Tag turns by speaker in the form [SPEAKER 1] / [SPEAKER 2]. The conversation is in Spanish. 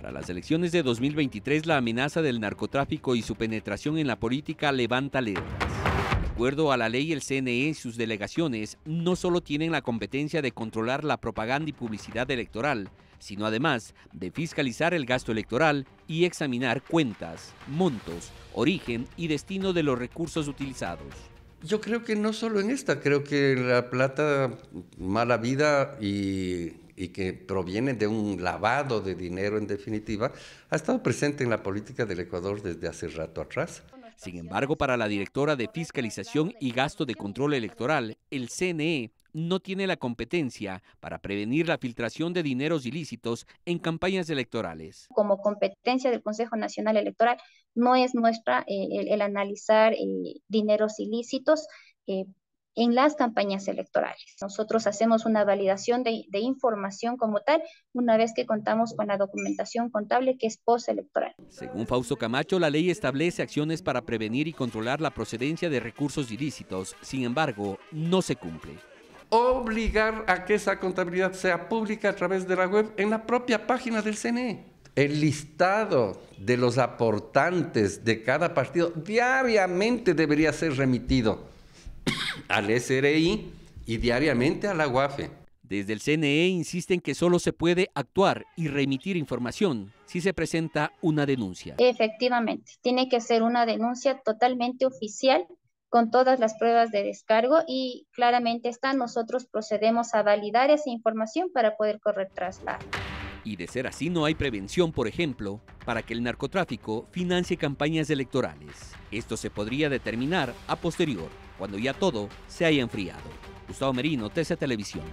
[SPEAKER 1] Para las elecciones de 2023, la amenaza del narcotráfico y su penetración en la política levanta alertas acuerdo a la ley, el CNE y sus delegaciones no solo tienen la competencia de controlar la propaganda y publicidad electoral, sino además de fiscalizar el gasto electoral y examinar cuentas, montos, origen y destino de los recursos utilizados.
[SPEAKER 2] Yo creo que no solo en esta, creo que la plata, mala vida y y que proviene de un lavado de dinero en definitiva, ha estado presente en la política del Ecuador desde hace rato
[SPEAKER 1] atrás. Sin embargo, para la directora de Fiscalización y Gasto de Control Electoral, el CNE no tiene la competencia para prevenir la filtración de dineros ilícitos en campañas electorales.
[SPEAKER 3] Como competencia del Consejo Nacional Electoral, no es nuestra eh, el, analizar eh, dineros ilícitos. Eh, en las campañas electorales. Nosotros hacemos una validación de, información como tal una vez que contamos con la documentación contable que es postelectoral.
[SPEAKER 1] Según Fausto Camacho, la ley establece acciones para prevenir y controlar la procedencia de recursos ilícitos. Sin embargo, no se cumple.
[SPEAKER 2] Obligar a que esa contabilidad sea pública a través de la web en la propia página del CNE. El listado de los aportantes de cada partido diariamente debería ser remitido al SRI
[SPEAKER 1] y diariamente a la UAFE. Desde el CNE insisten que solo se puede actuar y remitir información si se presenta una denuncia.
[SPEAKER 3] Efectivamente, tiene que ser una denuncia totalmente oficial con todas las pruebas de descargo y claramente está, nosotros procedemos a validar esa información para poder correr traslado.
[SPEAKER 1] Y de ser así no hay prevención, por ejemplo, para que el narcotráfico financie campañas electorales. Esto se podría determinar a posterior cuando ya todo se haya enfriado. Gustavo Merino, TC Televisión.